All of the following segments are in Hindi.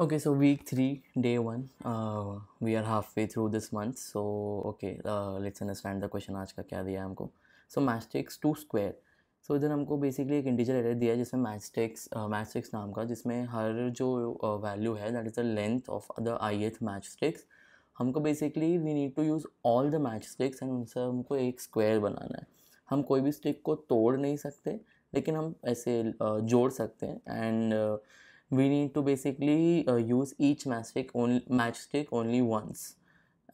okay so week three day one uh, we are halfway through this month so okay uh, let's understand the question आज का क्या दिया हमको so match to square so इधर हमको बेसिकली एक इंटीजर एरिया दिया है जिसमें मैचस्टिक्स मैचस्टिक्स uh, नाम का जिसमें हर जो वैल्यू uh, है that is the length of the ith match हमको basically we need to use all the match sticks and उनसे हमको एक स्क्वायर बनाना है हम कोई भी स्टिक को तोड़ नहीं सकते लेकिन हम ऐसे uh, जोड़ सकते हैं and we need to basically uh, use each matchstick only matchstick only once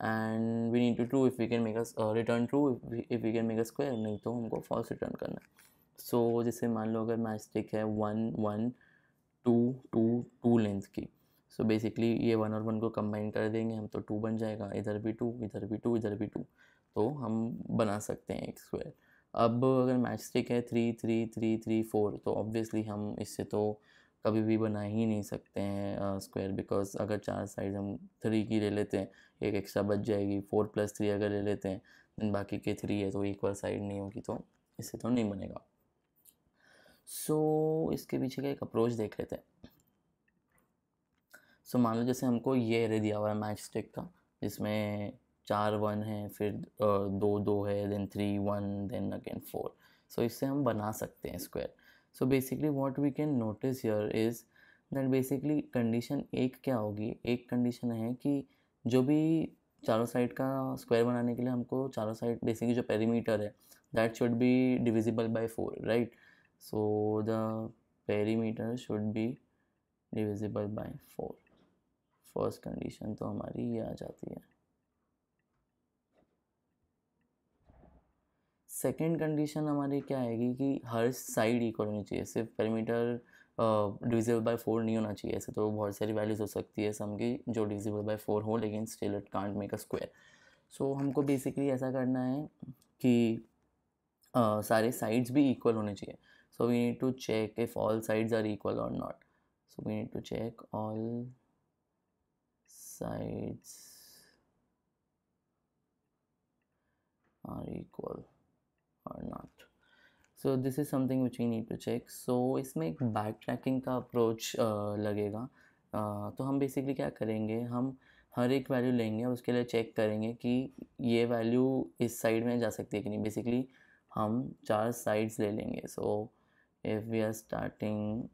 and we need to true if we can make us uh, return true if we, if we can make a square नहीं तो हमको false return करना है so जैसे मान लो अगर matchstick है one one two two two length की सो so basically ये वन और वन को combine कर देंगे हम तो टू बन जाएगा इधर भी टू इधर भी टू इधर भी टू तो हम बना सकते हैं एक स्क्वायर अब अगर मैच स्टिक है three three three three four तो ऑब्वियसली हम इससे तो uh, कभी भी बना ही नहीं सकते हैं स्क्वायर बिकॉज अगर चार साइड हम थ्री की ले लेते हैं एक एक्स्ट्रा बच जाएगी फोर प्लस थ्री अगर ले लेते हैं देन बाकी के थ्री है तो इक्वल साइड नहीं होगी तो इससे तो नहीं बनेगा सो so, इसके पीछे का एक अप्रोच देख लेते हैं सो so, मान लो जैसे हमको ये एरे दिया हुआ है मैच स्टिक का जिसमें चार वन है फिर दो दो है then three one then again four so इससे हम बना सकते हैं square so basically what we can notice your is that basically condition एक क्या होगी एक कंडीशन है कि जो भी चारों साइड का स्क्वायर बनाने के लिए हमको चारों साइड बेसिकली जो पेरीमीटर है that should be divisible by four right so the perimeter should be divisible by four first condition तो हमारी ये आ जाती है सेकेंड कंडीशन हमारी क्या आएगी कि हर साइड इक्वल होनी चाहिए सिर्फ पेरीमीटर डिविजिबल बाय फोर नहीं होना चाहिए ऐसे तो बहुत सारी वैल्यूज़ हो सकती है सम की जो डिविजिबल बाय फोर हो लेकिन still it can't make a square so हमको बेसिकली ऐसा करना है कि uh, सारे साइड्स भी इक्वल होने चाहिए so we need to check if all sides are equal और not so we need to check all sides are equal और not so this is something which we need to check so इसमें एक बैक ट्रैकिंग का अप्रोच लगेगा तो हम बेसिकली क्या करेंगे हम हर एक वैल्यू लेंगे और उसके लिए चेक करेंगे कि ये वैल्यू इस साइड में जा सकती है कि नहीं बेसिकली हम चार साइड्स ले लेंगे so if we are starting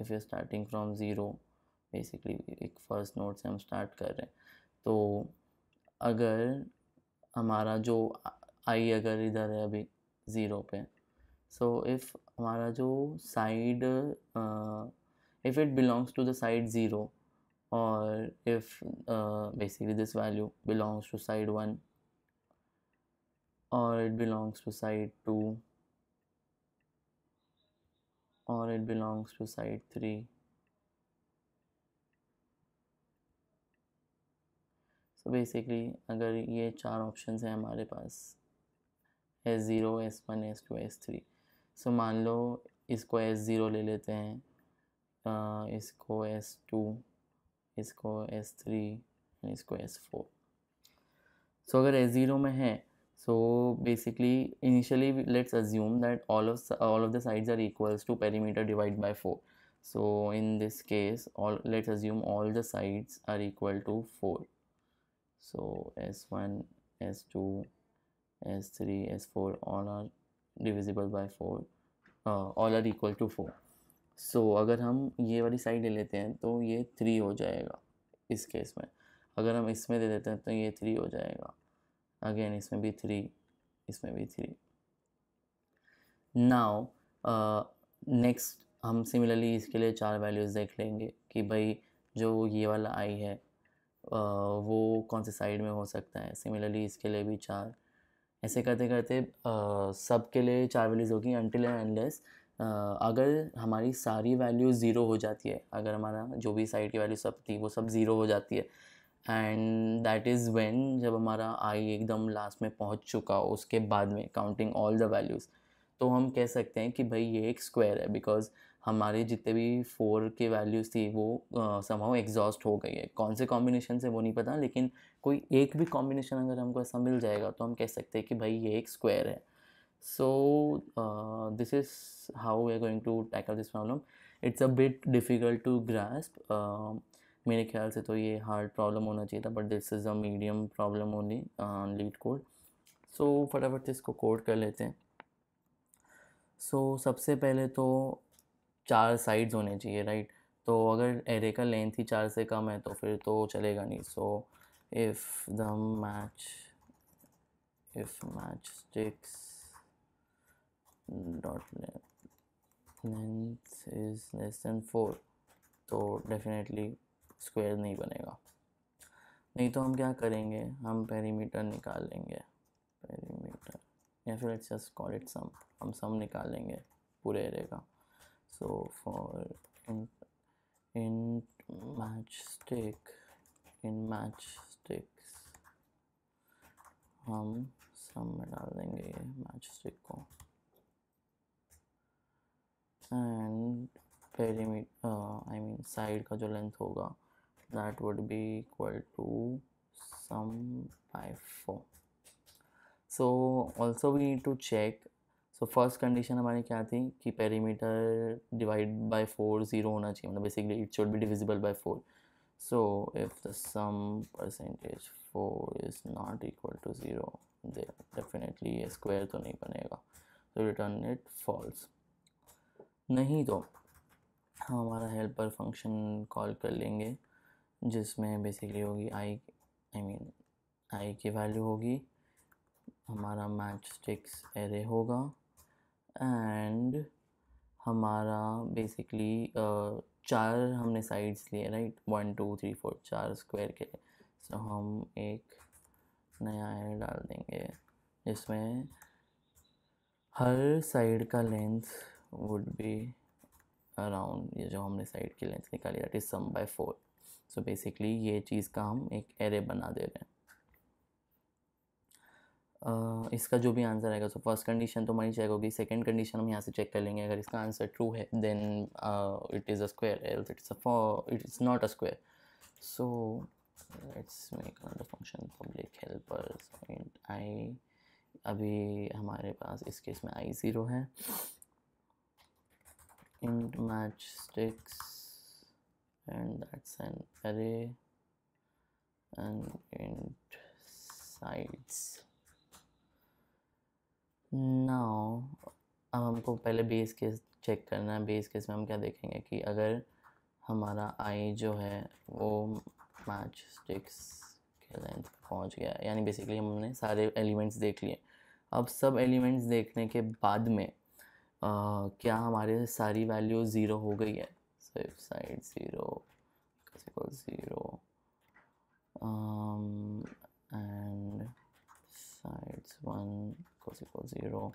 if you are starting from zero basically एक फर्स्ट नोट से हम स्टार्ट कर रहे हैं तो अगर हमारा जो आई अगर इधर है अभी ज़ीरो पे सो इफ़ हमारा जो side if it belongs to the side zero और if basically this value belongs to side one और it belongs to side two और it belongs to side three so basically अगर ये चार ऑप्शन हैं हमारे पास S zero S one S two S three so मान लो इसको एस ज़ीरो ले लेते हैं इसको एस टू इसको एस थ्री इसको एस फोर सो अगर एस ज़ीरो में है so basically initially let's assume that all of all of the sides are equals to perimeter divide by four so in this case all let's assume all the sides are equal to four so S one S two S3, S4 all are divisible by 4 all are equal to four so अगर हम ये वाली साइड ले लेते हैं तो ये थ्री हो जाएगा इस केस में अगर हम इसमें दे देते हैं तो ये थ्री हो जाएगा अगेन इसमें भी थ्री इसमें भी थ्री नाउ नेक्स्ट हम सिमिलरली इसके लिए चार वैल्यूज़ देख लेंगे कि भाई जो ये वाला आई है uh, वो कौन से साइड में हो सकता है सिमिलरली इसके लिए भी चार ऐसे करते करते सब के लिए चार वैल्यूज़ होगी अनटिल एंड अनलेस अगर हमारी सारी वैल्यू ज़ीरो हो जाती है अगर हमारा जो भी साइड की वैल्यू सब थी वो सब ज़ीरो हो जाती है एंड दैट इज़ वेन जब हमारा आई एकदम लास्ट में पहुंच चुका हो उसके बाद में काउंटिंग ऑल द वैल्यूज़ तो हम कह सकते हैं कि भाई ये एक स्क्वायर है बिकॉज हमारे जितने भी फोर के वैल्यूज़ थी वो समाओ एग्जॉस्ट हो गई है कौन से कॉम्बिनेशन से वो नहीं पता लेकिन कोई एक भी कॉम्बिनेशन अगर हमको ऐसा मिल जाएगा तो हम कह सकते हैं कि भाई ये एक स्क्वायर है so this is how we are going to tackle this problem it's a bit difficult to grasp मेरे ख्याल से तो ये हार्ड प्रॉब्लम होना चाहिए था but this is a medium problem only LeetCode so फटाफट इसको कोड कर लेते हैं सो so, सबसे पहले तो चार साइड्स होने चाहिए राइट तो अगर एरे का लेंथ ही चार से कम है तो फिर तो चलेगा नहीं so if the match if match sticks dot length is less than four तो डेफिनेटली स्क्वायर नहीं बनेगा नहीं तो हम क्या करेंगे हम पेरीमीटर निकाल लेंगे पेरीमीटर या फिर जस्ट कॉल इट सम हम सम निकाल लेंगे पूरे एरे का so for in, in matchstick in matchsticks हम सम में डाल देंगे मैच स्टिक को and perimeter I mean side का जो लेंथ होगा that would be equal to sum by four so also we need to check so first condition हमारी क्या थी कि perimeter divide by four zero होना चाहिए मतलब basically it should be divisible by four so if the sum percentage four is not equal to zero definitely ये स्क्वायर तो नहीं बनेगा तो रिटर्न इट फॉल्स नहीं तो हम हमारा हेल्पर फंक्शन कॉल कर लेंगे जिसमें बेसिकली होगी आई आई मीन आई की वैल्यू होगी हमारा मैच स्टिक्स एरे होगा एंड हमारा बेसिकली uh, चार हमने साइड्स लिए right one two three four चार स्क्वायर के सो so, हम एक नया एयर डाल देंगे जिसमें हर साइड का लेंथ वुड बी अराउंड ये जो हमने साइड की लेंथ निकाली that is sum by four so basically ये चीज़ का हम एक एरे बना दे रहे हैं इसका जो भी आंसर आएगा सो फर्स्ट कंडीशन तो हमारी चेक होगी सेकेंड कंडीशन हम यहाँ से चेक कर लेंगे अगर इसका आंसर ट्रू है then it is a square else it's it is not a square so let's make the function public helpers point I अभी हमारे पास इस केस में आई ज़ीरो है int match sticks and that's an array and int sides now अब हमको पहले बेस केस चेक करना है बेस केस में हम क्या देखेंगे कि अगर हमारा आई जो है वो मैच स्टिक्स के लेंथ पहुंच गया यानी बेसिकली हमने सारे एलिमेंट्स देख लिए अब सब एलिमेंट्स देखने के बाद में आ, क्या हमारे सारी वैल्यू ज़ीरो हो गई है सिर्फ side zero zero and sides one is equal zero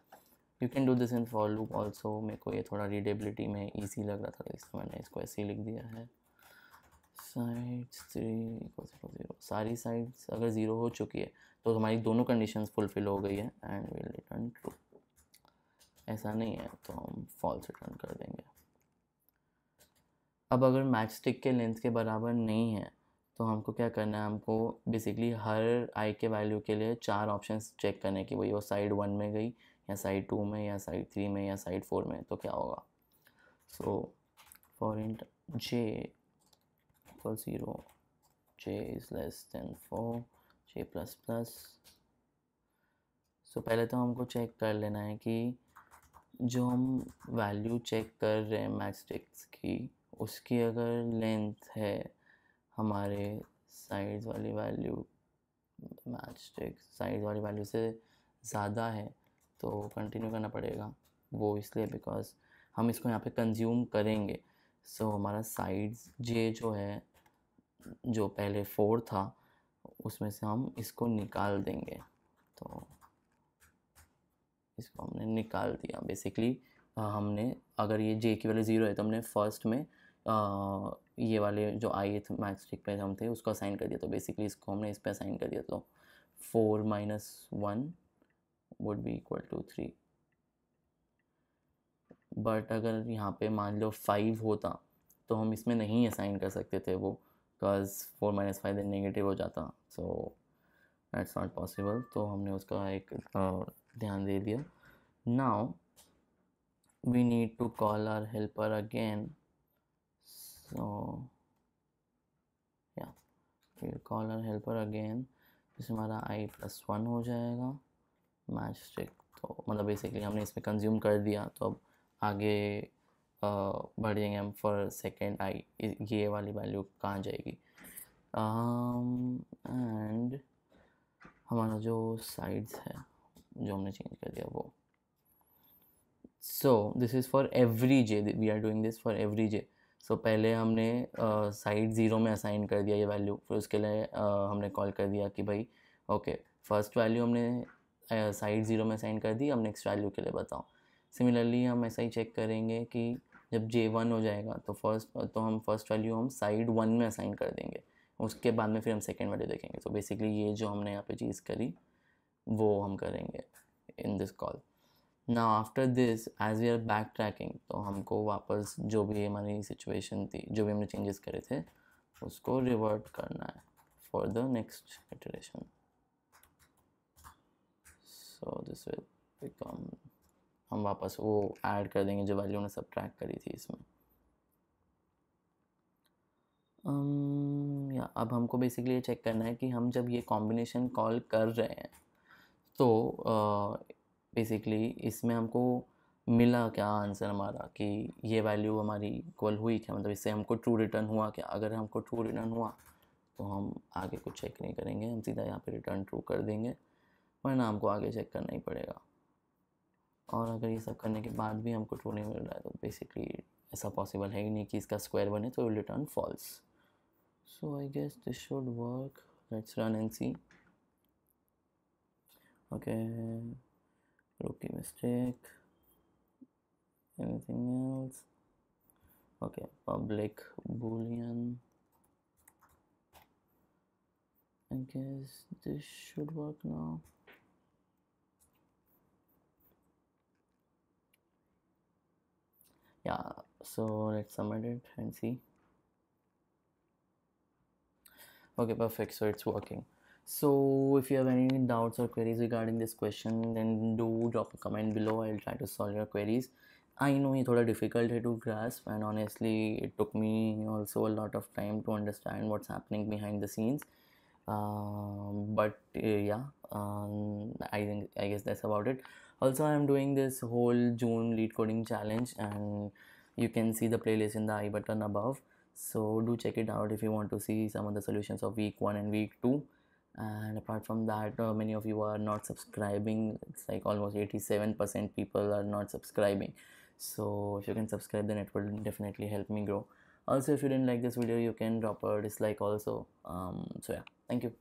you can do this in for loop also मेरे को ये थोड़ा रीडेबिलिटी में ईजी लग रहा था तो इसलिए मैंने इसको ऐसे ही लिख दिया है sides three equals equal zero zero सारी साइड्स अगर ज़ीरो हो चुकी है तो हमारी दोनों कंडीशंस फुलफिल हो गई है एंड विल रिटर्न ट्रू ऐसा नहीं है तो हम फॉल्स रिटर्न कर देंगे अब अगर मैच स्टिक के लेंथ के बराबर नहीं है तो हमको क्या करना है हमको बेसिकली हर आई के वैल्यू के लिए चार ऑप्शन चेक करने की वही वो साइड वन में गई या साइड टू में या साइड थ्री में या साइड फोर में तो क्या होगा so for int J equal zero J is less than four J plus plus so पहले तो हमको चेक कर लेना है कि जो हम वैल्यू चेक कर रहे हैं मैक्सटिक्स की उसकी अगर लेंथ है हमारे साइड्स वाली वैल्यू मैच स्टिक साइज वाली वैल्यू से ज़्यादा है तो कंटिन्यू करना पड़ेगा वो इसलिए बिकॉज हम इसको यहाँ पे कंज्यूम करेंगे सो so, हमारा साइड्स जे जो है जो पहले फोर था उसमें से हम इसको निकाल देंगे तो इसको हमने निकाल दिया बेसिकली हमने अगर ये जे की वैल्यू ज़ीरो है तो हमने फर्स्ट में ये वाले जो आई एथ मैथस्टिक पे हम थे उसको असाइन कर दिया तो बेसिकली इसको हमने इस पर असाइन कर दिया तो four minus one would be equal to three but अगर यहाँ पे मान लो फाइव होता तो हम इसमें नहीं असाइन कर सकते थे वो because four minus five then negative हो जाता सो दैट्स नॉट पॉसिबल तो हमने उसका एक ध्यान दे दिया now we need to call our helper again so yeah फिर कॉलर हेल्पर अगेन इस हमारा आई प्लस वन हो जाएगा मैच स्टिक तो मतलब बेसिकली हमने इसमें कंज्यूम कर दिया तो अब आगे बढ़ेंगे हम फॉर सेकेंड आई ये वाली वैल्यू कहाँ जाएगी एंड um, हमारा जो साइड्स है जो हमने चेंज कर दिया वो so this is for every J we are doing this for every J so so, पहले हमने साइड ज़ीरो में असाइन कर दिया ये वैल्यू फिर उसके लिए uh, हमने कॉल कर दिया कि भाई ओके फर्स्ट वैल्यू हमने साइड ज़ीरो में असाइन कर दी अब नेक्स्ट वैल्यू के लिए बताओ सिमिलरली हम ऐसा ही चेक करेंगे कि जब जे वन हो जाएगा तो फर्स्ट तो हम फर्स्ट वैल्यू हम साइड वन में असाइन कर देंगे उसके बाद में फिर हम सेकेंड वैल्यू देखेंगे तो बेसिकली ये जो हमने यहाँ पे चीज़ करी वो हम करेंगे इन दिस कॉल ना after this as we are backtracking तो हमको वापस जो भी हमारी सिचुएशन थी जो भी हमने चेंजेस करे थे उसको रिवर्ट करना है for the next iteration so this will become हम वापस वो ऐड कर देंगे जो वैल्यू ने सब ट्रैक करी थी इसमें um, या अब हमको बेसिकली ये चेक करना है कि हम जब ये कॉम्बिनेशन कॉल कर रहे हैं तो uh, बेसिकली इसमें हमको मिला क्या आंसर हमारा कि ये वैल्यू हमारी इक्वल हुई क्या मतलब इससे हमको ट्रू रिटर्न हुआ क्या अगर हमको ट्रू रिटर्न हुआ तो हम आगे कुछ चेक नहीं करेंगे हम सीधा यहाँ पे रिटर्न ट्रू कर देंगे वरना हमको आगे चेक करना ही पड़ेगा और अगर ये सब करने के बाद भी हमको ट्रू नहीं मिल रहा है तो बेसिकली ऐसा पॉसिबल है ही नहीं कि इसका स्क्वायर बने तो return false so I guess this should work let's run and see okay rookie mistake anything else okay public boolean I guess this should work now yeah so let's submit it and see okay perfect so it's working so if you have any doubts or queries regarding this question then do drop a comment below i'll try to solve your queries i know it's a difficult to grasp and honestly it took me also a lot of time to understand what's happening behind the scenes um, but uh, yeah um, i think i guess that's about it also i'm doing this whole june lead coding challenge and you can see the playlist in the i button above so do check it out if you want to see some of the solutions of week 1 and week 2 and apart from that uh, many of you are not subscribing it's like almost 87% people are not subscribing so if you can subscribe then it will definitely help me grow also if you didn't like this video you can drop a dislike also um, so yeah thank you